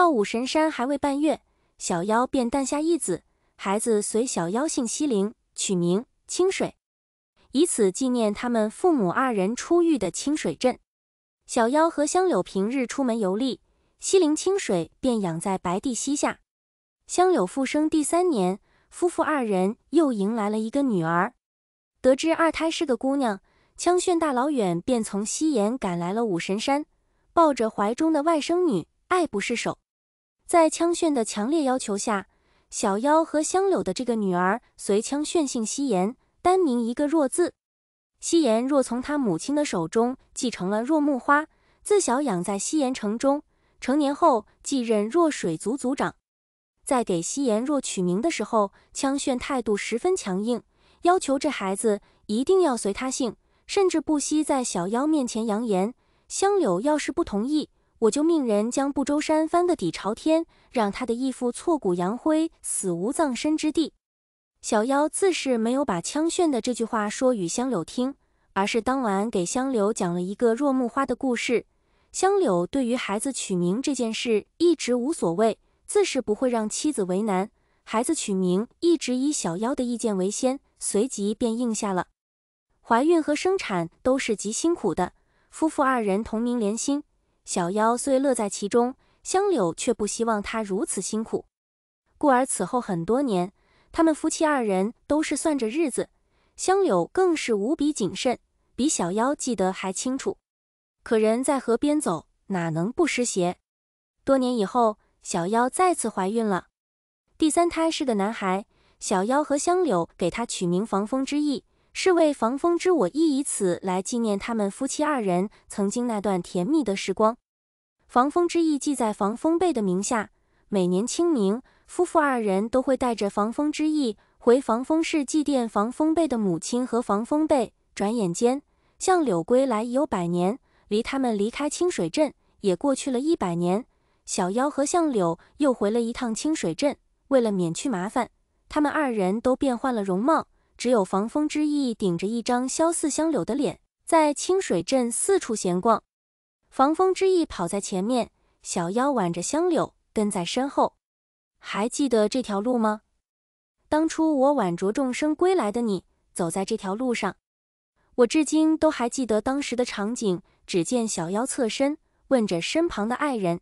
到武神山还未半月，小妖便诞下一子，孩子随小妖姓西陵，取名清水，以此纪念他们父母二人出狱的清水镇。小妖和香柳平日出门游历，西陵清水便养在白帝膝下。香柳复生第三年，夫妇二人又迎来了一个女儿。得知二胎是个姑娘，枪炫大老远便从西岩赶来了武神山，抱着怀中的外甥女爱不释手。在枪炫的强烈要求下，小妖和香柳的这个女儿随枪炫姓夕颜，单名一个若字。夕颜若从他母亲的手中继承了若木花，自小养在夕颜城中，成年后继任若水族族长。在给夕颜若取名的时候，枪炫态度十分强硬，要求这孩子一定要随他姓，甚至不惜在小妖面前扬言，香柳要是不同意。我就命人将不周山翻个底朝天，让他的义父挫骨扬灰，死无葬身之地。小妖自是没有把枪炫的这句话说与香柳听，而是当晚给香柳讲了一个若木花的故事。香柳对于孩子取名这件事一直无所谓，自是不会让妻子为难。孩子取名一直以小妖的意见为先，随即便应下了。怀孕和生产都是极辛苦的，夫妇二人同名连心。小妖虽乐在其中，香柳却不希望他如此辛苦，故而此后很多年，他们夫妻二人都是算着日子，香柳更是无比谨慎，比小妖记得还清楚。可人在河边走，哪能不湿鞋？多年以后，小妖再次怀孕了，第三胎是个男孩，小妖和香柳给他取名防风之意。是为防风之我意，以此来纪念他们夫妻二人曾经那段甜蜜的时光。防风之意记在防风贝的名下，每年清明，夫妇二人都会带着防风之意回防风市祭奠防风贝的母亲和防风贝。转眼间，向柳归来已有百年，离他们离开清水镇也过去了一百年。小妖和向柳又回了一趟清水镇，为了免去麻烦，他们二人都变换了容貌。只有防风之翼顶着一张萧似香柳的脸，在清水镇四处闲逛。防风之翼跑在前面，小妖挽着香柳跟在身后。还记得这条路吗？当初我挽着众生归来的你，走在这条路上，我至今都还记得当时的场景。只见小妖侧身问着身旁的爱人：“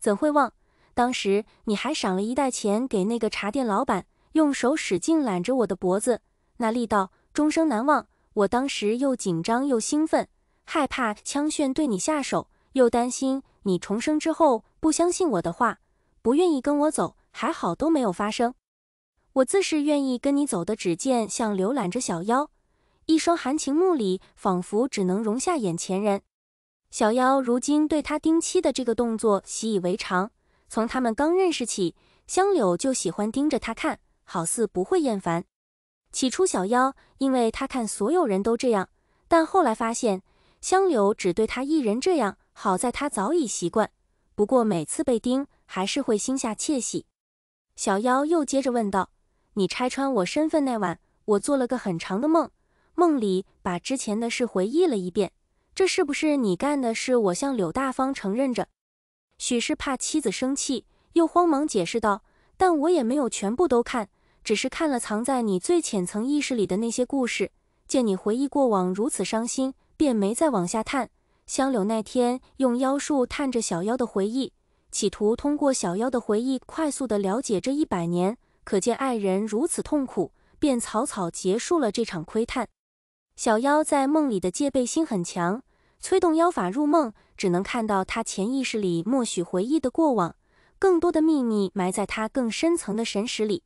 怎会忘？当时你还赏了一袋钱给那个茶店老板，用手使劲揽着我的脖子。”那力道终生难忘。我当时又紧张又兴奋，害怕枪炫对你下手，又担心你重生之后不相信我的话，不愿意跟我走。还好都没有发生。我自是愿意跟你走的。只见像浏览着小妖，一双含情目里仿佛只能容下眼前人。小妖如今对他盯妻的这个动作习以为常，从他们刚认识起，香柳就喜欢盯着他看，好似不会厌烦。起初，小妖因为他看所有人都这样，但后来发现香柳只对他一人这样。好在他早已习惯，不过每次被盯，还是会心下窃喜。小妖又接着问道：“你拆穿我身份那晚，我做了个很长的梦，梦里把之前的事回忆了一遍。这是不是你干的事？”我向柳大方承认着，许是怕妻子生气，又慌忙解释道：“但我也没有全部都看。”只是看了藏在你最浅层意识里的那些故事，见你回忆过往如此伤心，便没再往下探。香柳那天用妖术探着小妖的回忆，企图通过小妖的回忆快速的了解这一百年。可见爱人如此痛苦，便草草结束了这场窥探。小妖在梦里的戒备心很强，催动妖法入梦，只能看到他潜意识里默许回忆的过往，更多的秘密埋在他更深层的神识里。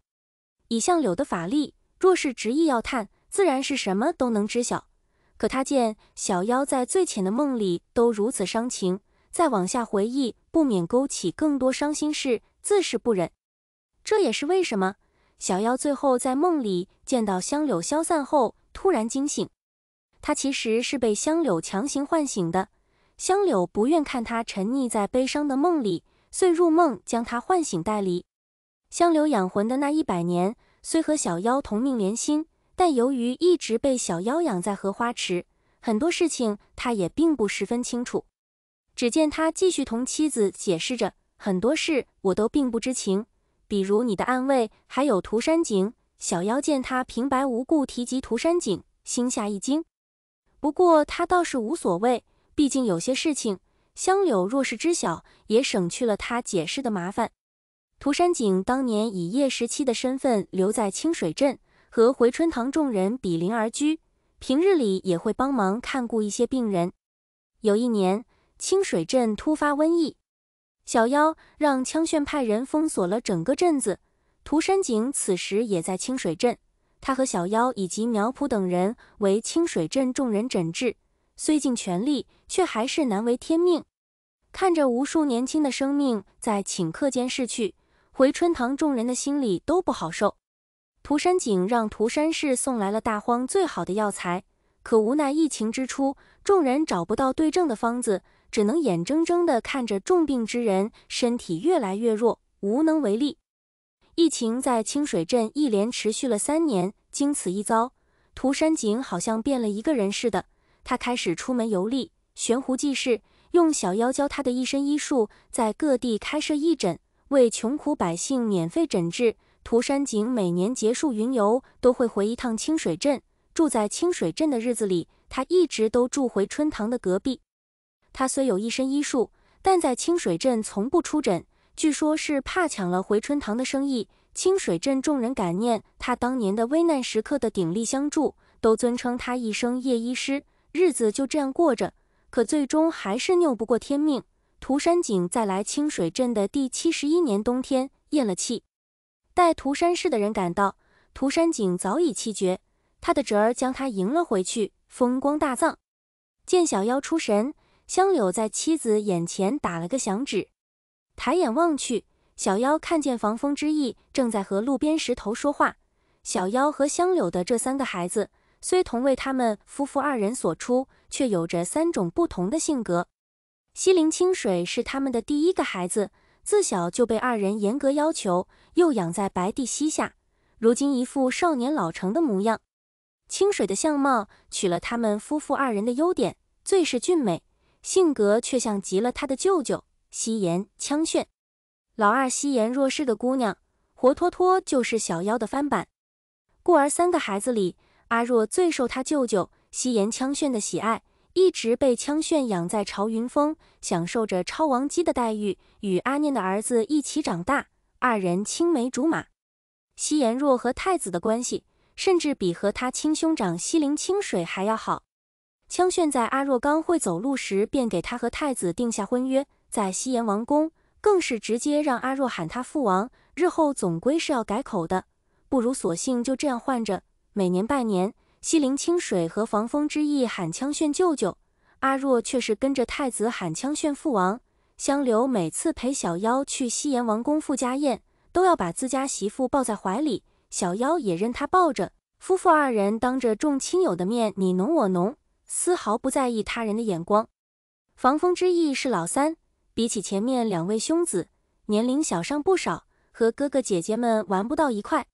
以向柳的法力，若是执意要探，自然是什么都能知晓。可他见小妖在最浅的梦里都如此伤情，再往下回忆，不免勾起更多伤心事，自是不忍。这也是为什么小妖最后在梦里见到香柳消散后，突然惊醒。他其实是被香柳强行唤醒的。香柳不愿看他沉溺在悲伤的梦里，遂入梦将他唤醒，带离。香柳养魂的那一百年，虽和小妖同命连心，但由于一直被小妖养在荷花池，很多事情他也并不十分清楚。只见他继续同妻子解释着：“很多事我都并不知情，比如你的暗卫，还有涂山璟。”小妖见他平白无故提及涂山璟，心下一惊。不过他倒是无所谓，毕竟有些事情香柳若是知晓，也省去了他解释的麻烦。涂山璟当年以叶十七的身份留在清水镇，和回春堂众人比邻而居，平日里也会帮忙看顾一些病人。有一年，清水镇突发瘟疫，小妖让枪炫派人封锁了整个镇子。涂山璟此时也在清水镇，他和小妖以及苗圃等人为清水镇众人诊治，虽尽全力，却还是难违天命。看着无数年轻的生命在顷刻间逝去。回春堂众人的心里都不好受。涂山璟让涂山氏送来了大荒最好的药材，可无奈疫情之初，众人找不到对症的方子，只能眼睁睁地看着重病之人身体越来越弱，无能为力。疫情在清水镇一连持续了三年，经此一遭，涂山璟好像变了一个人似的。他开始出门游历，悬壶济世，用小妖教他的一身医术，在各地开设义诊。为穷苦百姓免费诊治，涂山璟每年结束云游都会回一趟清水镇。住在清水镇的日子里，他一直都住回春堂的隔壁。他虽有一身医术，但在清水镇从不出诊，据说是怕抢了回春堂的生意。清水镇众人感念他当年的危难时刻的鼎力相助，都尊称他一声叶医师。日子就这样过着，可最终还是拗不过天命。涂山璟在来清水镇的第七十一年冬天咽了气，待涂山氏的人赶到，涂山璟早已气绝。他的侄儿将他迎了回去，风光大葬。见小妖出神，香柳在妻子眼前打了个响指，抬眼望去，小妖看见防风之意正在和路边石头说话。小妖和香柳的这三个孩子虽同为他们夫妇二人所出，却有着三种不同的性格。西陵清水是他们的第一个孩子，自小就被二人严格要求，又养在白帝膝下，如今一副少年老成的模样。清水的相貌取了他们夫妇二人的优点，最是俊美，性格却像极了他的舅舅西炎羌炫。老二西炎若是个姑娘，活脱脱就是小妖的翻版，故而三个孩子里，阿若最受他舅舅西炎羌炫的喜爱。一直被枪炫养在朝云峰，享受着超王姬的待遇，与阿念的儿子一起长大，二人青梅竹马。西颜若和太子的关系，甚至比和他亲兄长西陵清水还要好。枪炫在阿若刚会走路时，便给他和太子定下婚约，在西颜王宫，更是直接让阿若喊他父王，日后总归是要改口的，不如索性就这样换着，每年拜年。西陵清水和防风之意喊枪炫舅舅，阿若却是跟着太子喊枪炫父王。香流每次陪小妖去西炎王公赴家宴，都要把自家媳妇抱在怀里，小妖也任他抱着。夫妇二人当着众亲友的面，你侬我侬，丝毫不在意他人的眼光。防风之意是老三，比起前面两位兄子，年龄小上不少，和哥哥姐姐们玩不到一块。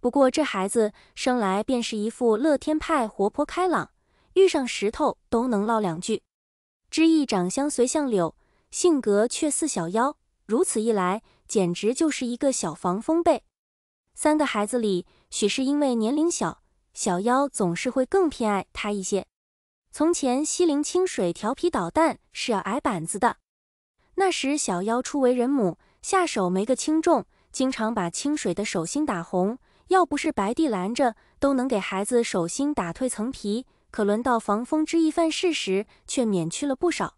不过这孩子生来便是一副乐天派，活泼开朗，遇上石头都能唠两句。知意长相随像柳，性格却似小妖。如此一来，简直就是一个小防风被。三个孩子里，许是因为年龄小，小妖总是会更偏爱他一些。从前西陵清水调皮捣蛋是要挨板子的，那时小妖初为人母，下手没个轻重，经常把清水的手心打红。要不是白帝拦着，都能给孩子手心打退层皮。可轮到防风之翼犯事时，却免去了不少。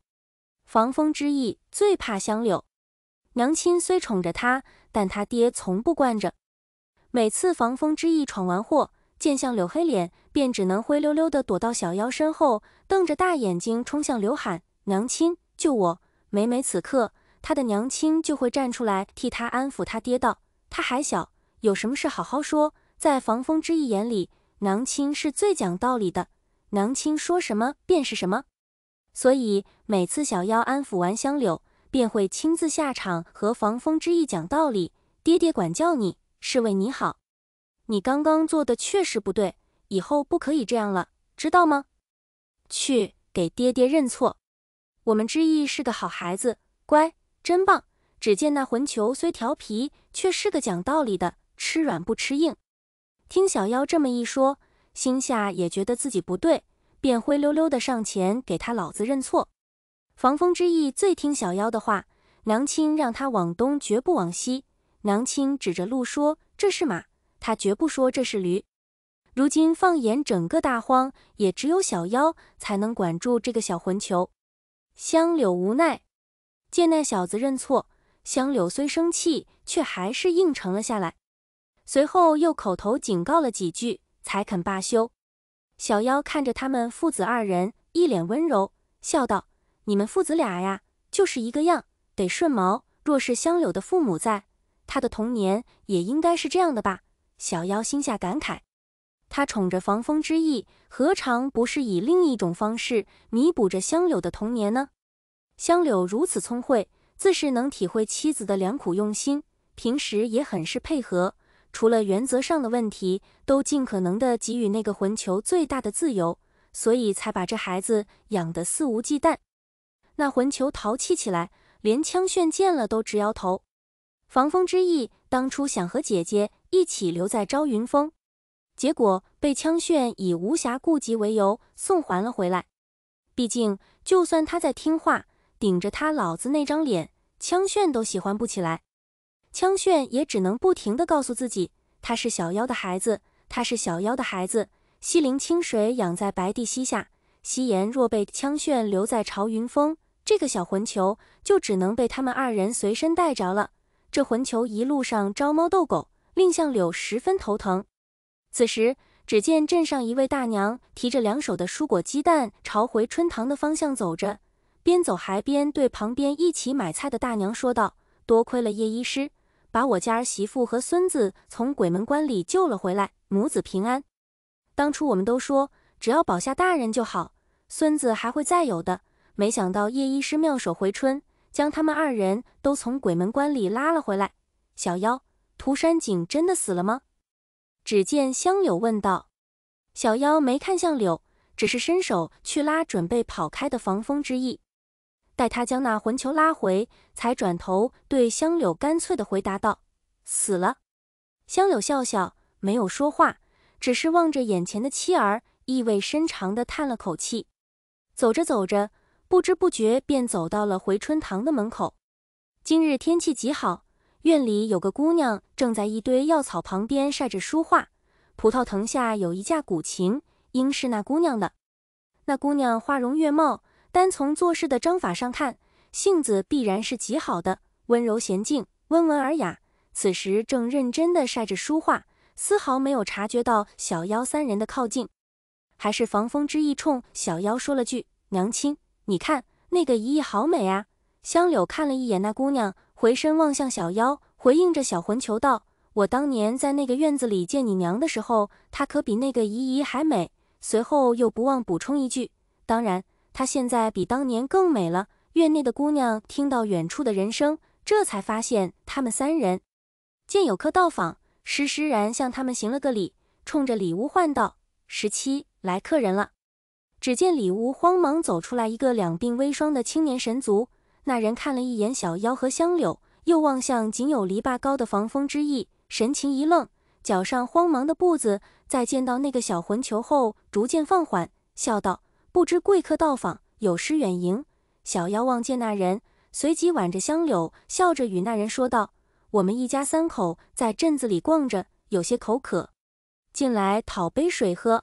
防风之翼最怕香柳，娘亲虽宠着他，但他爹从不惯着。每次防风之翼闯完祸，见向柳黑脸，便只能灰溜溜地躲到小妖身后，瞪着大眼睛冲向柳喊：“娘亲，救我！”每每此刻，他的娘亲就会站出来替他安抚他爹道：“他还小。”有什么事好好说，在防风之意眼里，娘亲是最讲道理的，娘亲说什么便是什么。所以每次小妖安抚完香柳，便会亲自下场和防风之意讲道理。爹爹管教你是为你好，你刚刚做的确实不对，以后不可以这样了，知道吗？去给爹爹认错。我们之意是个好孩子，乖，真棒。只见那混球虽调皮，却是个讲道理的。吃软不吃硬，听小妖这么一说，心下也觉得自己不对，便灰溜溜的上前给他老子认错。防风之意最听小妖的话，娘亲让他往东绝不往西，娘亲指着路说这是马，他绝不说这是驴。如今放眼整个大荒，也只有小妖才能管住这个小混球。香柳无奈，见那小子认错，香柳虽生气，却还是应承了下来。随后又口头警告了几句，才肯罢休。小妖看着他们父子二人，一脸温柔，笑道：“你们父子俩呀，就是一个样，得顺毛。若是香柳的父母在，他的童年也应该是这样的吧？”小妖心下感慨，他宠着防风之意，何尝不是以另一种方式弥补着香柳的童年呢？香柳如此聪慧，自是能体会妻子的良苦用心，平时也很是配合。除了原则上的问题，都尽可能的给予那个魂球最大的自由，所以才把这孩子养得肆无忌惮。那魂球淘气起来，连枪炫见了都直摇头。防风之意当初想和姐姐一起留在朝云峰，结果被枪炫以无暇顾及为由送还了回来。毕竟，就算他在听话，顶着他老子那张脸，枪炫都喜欢不起来。枪炫也只能不停地告诉自己，他是小妖的孩子，他是小妖的孩子。西陵清水养在白帝膝下，夕颜若被枪炫留在朝云峰，这个小混球就只能被他们二人随身带着了。这混球一路上招猫逗狗，令向柳十分头疼。此时，只见镇上一位大娘提着两手的蔬果鸡蛋，朝回春堂的方向走着，边走还边对旁边一起买菜的大娘说道：“多亏了叶医师。”把我家儿媳妇和孙子从鬼门关里救了回来，母子平安。当初我们都说只要保下大人就好，孙子还会再有的。没想到叶医师妙手回春，将他们二人都从鬼门关里拉了回来。小妖，涂山璟真的死了吗？只见香柳问道。小妖没看向柳，只是伸手去拉准备跑开的防风之意。待他将那魂球拉回，才转头对香柳干脆的回答道：“死了。”香柳笑笑，没有说话，只是望着眼前的妻儿，意味深长地叹了口气。走着走着，不知不觉便走到了回春堂的门口。今日天气极好，院里有个姑娘正在一堆药草旁边晒着书画，葡萄藤下有一架古琴，应是那姑娘的。那姑娘花容月貌。单从做事的章法上看，性子必然是极好的，温柔娴静，温文尔雅。此时正认真地晒着书画，丝毫没有察觉到小妖三人的靠近。还是防风之意冲小妖说了句：“娘亲，你看那个姨姨好美啊。”香柳看了一眼那姑娘，回身望向小妖，回应着小魂求道：“我当年在那个院子里见你娘的时候，她可比那个姨姨还美。”随后又不忘补充一句：“当然。”她现在比当年更美了。院内的姑娘听到远处的人声，这才发现他们三人。见有客到访，施施然向他们行了个礼，冲着里屋唤道：“十七，来客人了。”只见里屋慌忙走出来一个两鬓微霜的青年神族。那人看了一眼小妖和香柳，又望向仅有篱笆高的防风之意，神情一愣，脚上慌忙的步子在见到那个小魂球后逐渐放缓，笑道。不知贵客到访，有失远迎。小妖望见那人，随即挽着香柳，笑着与那人说道：“我们一家三口在镇子里逛着，有些口渴，进来讨杯水喝。”